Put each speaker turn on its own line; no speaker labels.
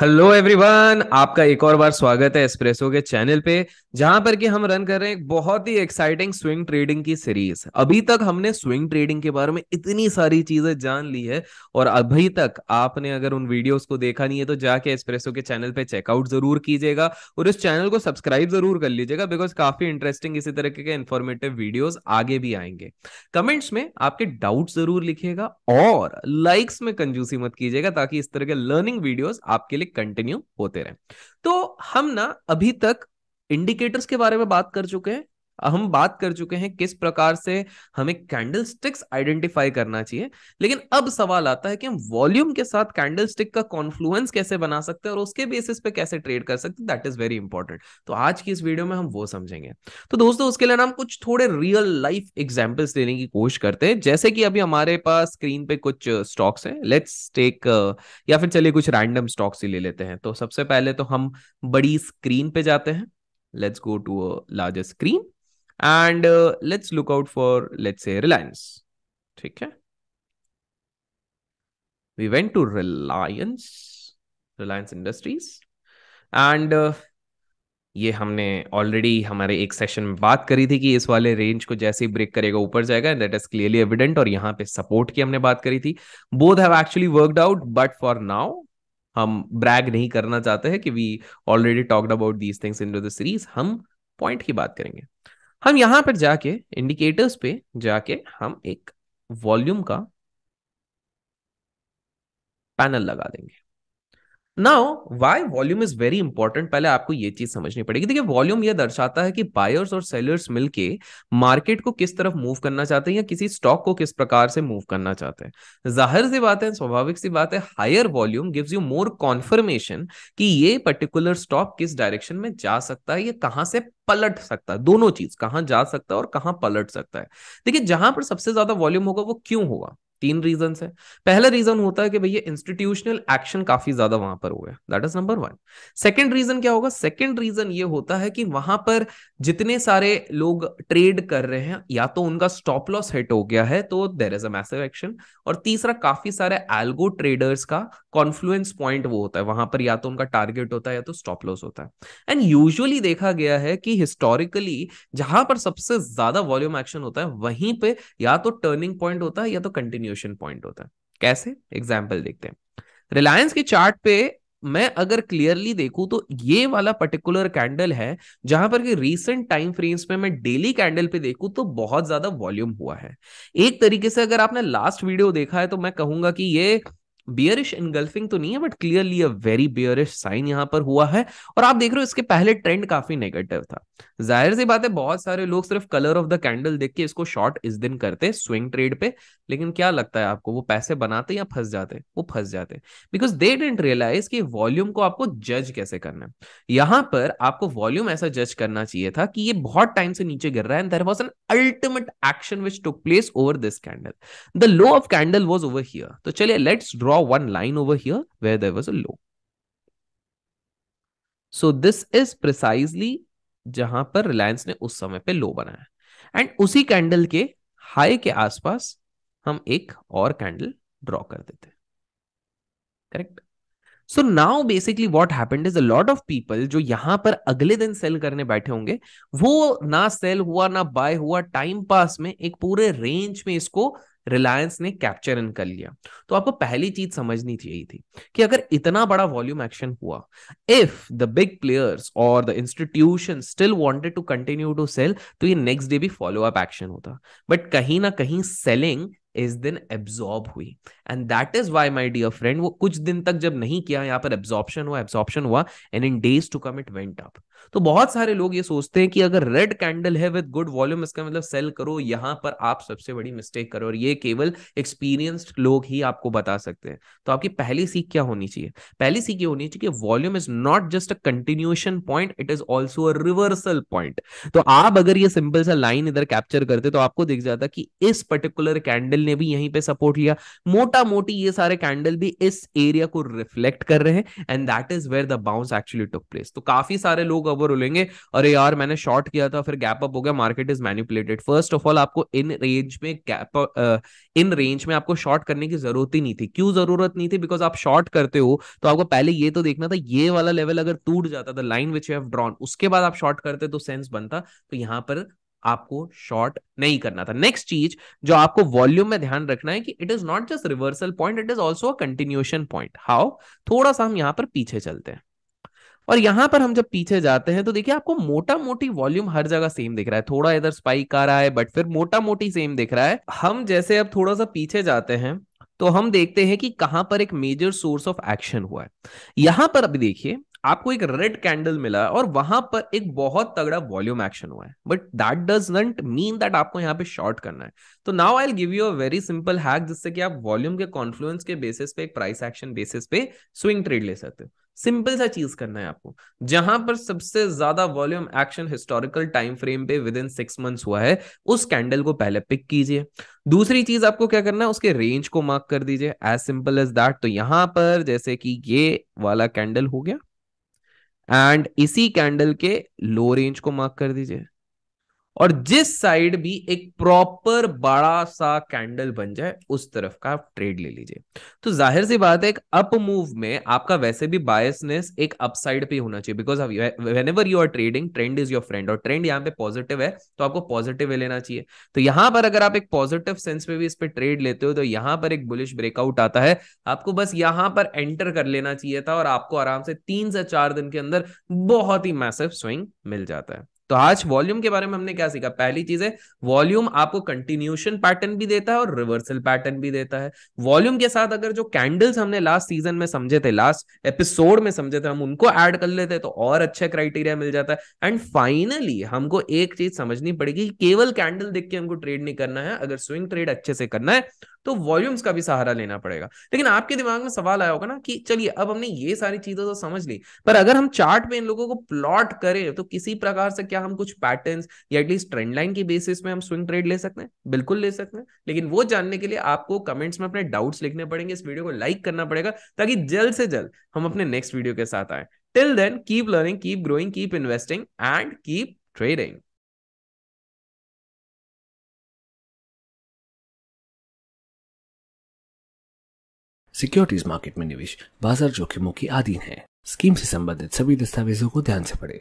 Hello everyone आपका एक और बार स्वागत है एस्प्रेसो के चैनल पे जहां पर कि हम रन कर रहे हैं एक बहुत ही एक्साइटिंग स्विंग ट्रेडिंग की सीरीज अभी तक हमने स्विंग ट्रेडिंग के बारे में इतनी सारी चीजें जान ली है और अभी तक आपने अगर उन वीडियोस को देखा नहीं है तो जाके एस्प्रेसो के चैनल पे चेकआउट जरूर कीजिएगा और इस चैनल को सब्सक्राइब जरूर कर लीजिएगा बिकॉज काफी इंटरेस्टिंग इसी तरीके के इन्फॉर्मेटिव वीडियोज आगे भी आएंगे कमेंट्स में आपके डाउट जरूर लिखिएगा और लाइक्स में कंजूसी मत कीजिएगा ताकि इस तरह के लर्निंग वीडियोज आपके लिए बेसिकली कंटिन्यू होते रहे तो हम ना अभी तक इंडिकेटर्स के बारे में बात कर चुके हैं हम बात कर चुके हैं किस प्रकार से हमें कैंडल स्टिक्स आइडेंटिफाई करना चाहिए लेकिन अब सवाल आता है कि हम वॉल्यूम के साथ कैंडल स्टिक का कॉन्फ्लुएंस कैसे बना सकते हैं और उसके बेसिस पे कैसे ट्रेड कर सकते हैं दैट इज वेरी इंपॉर्टेंट तो आज की इस वीडियो में हम वो समझेंगे तो दोस्तों उसके लिए हम कुछ थोड़े रियल लाइफ एग्जाम्पल्स देने की कोशिश करते हैं जैसे कि अभी हमारे पास स्क्रीन पे कुछ स्टॉक्स है लेट्स टेक या फिर चलिए कुछ रैंडम स्टॉक्स ही ले लेते हैं तो सबसे पहले तो हम बड़ी स्क्रीन पे जाते हैं let's go to a larger screen and let's look out for let's say Reliance ठीक है we went to reliance reliance industries and uh, ये हमने ऑलरेडी हमारे एक सेशन में बात करी थी कि इस वाले रेंज को जैसे ही ब्रेक करेगा ऊपर जाएगा and that is clearly evident और यहाँ पे सपोर्ट की हमने बात करी थी both have actually worked out but for now हम ब्रैग नहीं करना चाहते हैं कि we already talked about these things in the series हम पॉइंट की बात करेंगे हम यहां पर जाके इंडिकेटर्स पे जाके हम एक वॉल्यूम का पैनल लगा देंगे now why volume is very important पहले आपको ये चीज समझनी पड़ेगी देखिए वॉल्यूम यह दर्शाता है कि बायर्स और सेलर्स मिलके मार्केट को किस तरफ मूव करना चाहते हैं या किसी स्टॉक को किस प्रकार से मूव करना चाहते हैं जाहिर सी बात है स्वाभाविक सी बात है higher volume gives you more confirmation कि ये पर्टिकुलर स्टॉक किस डायरेक्शन में जा सकता है ये कहां से पलट सकता है दोनों चीज कहां जा सकता है और कहां पलट सकता है देखिए जहां पर सबसे ज्यादा वॉल्यूम होगा वो क्यों होगा तीन रीजन है पहला रीजन होता है कि भैया इंस्टीट्यूशनल एक्शन काफी ज्यादा वहां पर हो गया that is number one second reason क्या होगा सेकेंड रीजन ये होता है कि वहां पर जितने सारे लोग ट्रेड कर रहे हैं या तो उनका स्टॉप लॉस हिट हो गया है तो there is a massive action और तीसरा काफी सारे एल्गो ट्रेडर्स का कॉन्फ्लुएंस पॉइंट वो होता है वहां पर या तो उनका टारगेट होता है या तो स्टॉप लॉस होता है एंड यूजुअली देखा गया है कि हिस्टोरिकली जहां पर सबसे ज्यादा वॉल्यूम एक्शन होता है वहीं पे या तो टर्निंग पॉइंट होता है या तो कंटिन्यू डिमिन्यूशन पॉइंट होता है कैसे एग्जाम्पल देखते हैं रिलायंस के चार्ट पे मैं अगर क्लियरली देखूं तो ये वाला पर्टिकुलर कैंडल है जहां पर कि रीसेंट टाइम फ्रेम्स में मैं डेली कैंडल पे देखूं तो बहुत ज्यादा वॉल्यूम हुआ है एक तरीके से अगर आपने लास्ट वीडियो देखा है तो मैं कहूंगा कि ये बियरिश इनगल्फिंग तो नहीं है but clearly a very bearish sign यहाँ पर हुआ है और आप देख रहे हो इसके पहले ट्रेंड काफी नेगेटिव था जाहिर सी बात है बहुत सारे लोग सिर्फ कलर ऑफ द कैंडल देख के इसको शॉर्ट इस दिन करते स्विंग ट्रेड पे लेकिन क्या लगता है आपको वो पैसे बनाते या फंस जाते वो फंस जाते बिकॉज दे डेंट रियलाइज कि वॉल्यूम को आपको जज कैसे करना है यहाँ पर आपको वॉल्यूम ऐसा जज करना चाहिए था कि ये बहुत टाइम से नीचे गिर रहा है and there was an ultimate action which took place over this candle the low of candle was over here तो चलिए let's draw draw one line over here where there was a low. So this is precisely जहां पर रिलायंस ने उस समय पे लो बनाया and उसी कैंडल के हाई के आसपास हम एक और कैंडल ड्रॉ कर देते correct so now basically what happened is a lot of people जो यहां पर अगले दिन सेल करने बैठे होंगे वो ना सेल हुआ ना बाय हुआ टाइम पास में एक पूरे रेंज में इसको रिलायंस ने कैप्चर इन कर लिया तो आपको पहली चीज समझनी चाहिए थी कि अगर इतना बड़ा वॉल्यूम एक्शन हुआ इफ द बिग प्लेयर्स और the institution still wanted to continue to sell तो ये नेक्स्ट डे भी फॉलो अप एक्शन होता बट कहीं ना कहीं सेलिंग इस दिन एब्जॉर्ब हुई and that is why my dear friend वो कुछ दिन तक जब नहीं किया यहाँ पर एब्जॉर्प्शन हुआ एब्जॉर्प्शन हुआ and in days to come it went up तो बहुत सारे लोग ये सोचते हैं कि अगर रेड कैंडल है विद गुड वॉल्यूम इसका मतलब सेल करो यहां पर आप सबसे बड़ी मिस्टेक करो और ये केवल एक्सपीरियंस्ड लोग ही आपको बता सकते हैं तो आपकी पहली सीख क्या होनी चाहिए पहली सीख ये होनी चाहिए कि volume is not just a continuation point it is also a reversal point तो आप अगर ये सिंपल सा लाइन इधर कैप्चर करते तो आपको दिख जाता कि इस पर्टिकुलर कैंडल ने भी यहीं पे सपोर्ट लिया मोटा मोटी ये सारे कैंडल भी इस एरिया को रिफ्लेक्ट कर रहे हैं and that is where the bounce actually took place तो काफी सारे लोग अब बोलेंगे अरे यार मैंने शॉर्ट किया था फिर गैप अप हो गया market is manipulated first of all आपको इन रेंज में गैप इन रेंज में आपको शॉर्ट करने की जरूरत ही नहीं थी क्यों जरूरत नहीं थी बिकॉज आप शॉर्ट करते हो तो आपको पहले ये तो देखना था ये वाला लेवल अगर टूट जाता था line which you have drawn उसके बाद आप शॉर्ट करते तो सेंस बनता तो यहां पर आपको शॉर्ट नहीं करना था नेक्स्ट चीज जो आपको वॉल्यूम में ध्यान रखना है कि it is not just reversal point it is also a continuation point how थोड़ा सा हम यहां पर पीछे चलते हैं और यहां पर हम जब पीछे जाते हैं तो देखिए आपको मोटा मोटी वॉल्यूम हर जगह सेम दिख रहा है थोड़ा इधर स्पाइक आ रहा है बट फिर मोटा मोटी सेम दिख रहा है हम जैसे अब थोड़ा सा पीछे जाते हैं तो हम देखते हैं कि कहां पर एक मेजर सोर्स ऑफ एक्शन हुआ है यहां पर अभी देखिए आपको एक रेड कैंडल मिला और वहां पर एक बहुत तगड़ा वॉल्यूम एक्शन हुआ है but that does not mean that आपको यहाँ पे शॉर्ट करना है तो now I give you a very simple hack जिससे कि आप वॉल्यूम के कॉन्फ्लुएंस के बेसिस पे एक प्राइस एक्शन बेसिस पे स्विंग ट्रेड ले सकते हो सिंपल सा चीज करना है आपको जहां पर सबसे ज्यादा volume action historical time frame पे विद इन सिक्स मंथ्स हुआ है उस कैंडल को पहले पिक कीजिए दूसरी चीज आपको क्या करना है उसके रेंज को मार्क कर दीजिए एज सिंपल एज दैट तो यहां पर जैसे कि ये वाला कैंडल हो गया एंड इसी कैंडल के लो रेंज को मार्क कर दीजिए और जिस साइड भी एक प्रॉपर बड़ा सा कैंडल बन जाए उस तरफ का आप ट्रेड ले लीजिए तो जाहिर सी बात है एक अप मूव में आपका वैसे भी बायसनेस एक अपसाइड पे होना चाहिए because whenever you are trading trend is your friend और ट्रेंड यहाँ पे पॉजिटिव है तो आपको पॉजिटिव लेना चाहिए तो यहां पर अगर आप एक पॉजिटिव सेंस में भी इस पर ट्रेड लेते हो तो यहां पर एक बुलिश ब्रेकआउट आता है आपको बस यहां पर एंटर कर लेना चाहिए था और आपको आराम से तीन से चार दिन के अंदर बहुत ही मैसिव स्विंग मिल जाता है तो आज वॉल्यूम के बारे में हमने क्या सीखा पहली चीज है वॉल्यूम आपको कंटिन्यूशन पैटर्न भी देता है और रिवर्सल पैटर्न भी देता है वॉल्यूम के साथ अगर जो कैंडल्स हमने लास्ट सीजन में समझे थे लास्ट एपिसोड में समझे थे हम उनको ऐड कर लेते तो और अच्छा क्राइटेरिया मिल जाता है एंड फाइनली हमको एक चीज समझनी पड़ेगी केवल कैंडल देख के हमको ट्रेड नहीं करना है अगर स्विंग ट्रेड अच्छे से करना है तो वॉल्यूम्स का भी सहारा लेना पड़ेगा लेकिन आपके दिमाग में सवाल आया होगा ना कि चलिए अब हमने ये सारी चीजें तो समझ ली पर अगर हम चार्ट में इन लोगों को प्लॉट करें तो किसी प्रकार से क्या हम कुछ पैटर्न या एटलीस्ट ट्रेंडलाइन के की बेसिस में हम स्विंग ट्रेड ले सकते हैं बिल्कुल ले सकते हैं लेकिन वो जानने के लिए आपको कमेंट्स में अपने डाउट्स लिखने पड़ेंगे इस वीडियो को लाइक करना पड़ेगा ताकि जल्द से जल्द हम अपने नेक्स्ट वीडियो के साथ आए till then keep learning keep growing keep investing and keep trading securities market में निवेश बाजार जोखिमों की अधीन है स्कीम से संबंधित सभी दस्तावेजों को ध्यान से पढ़ें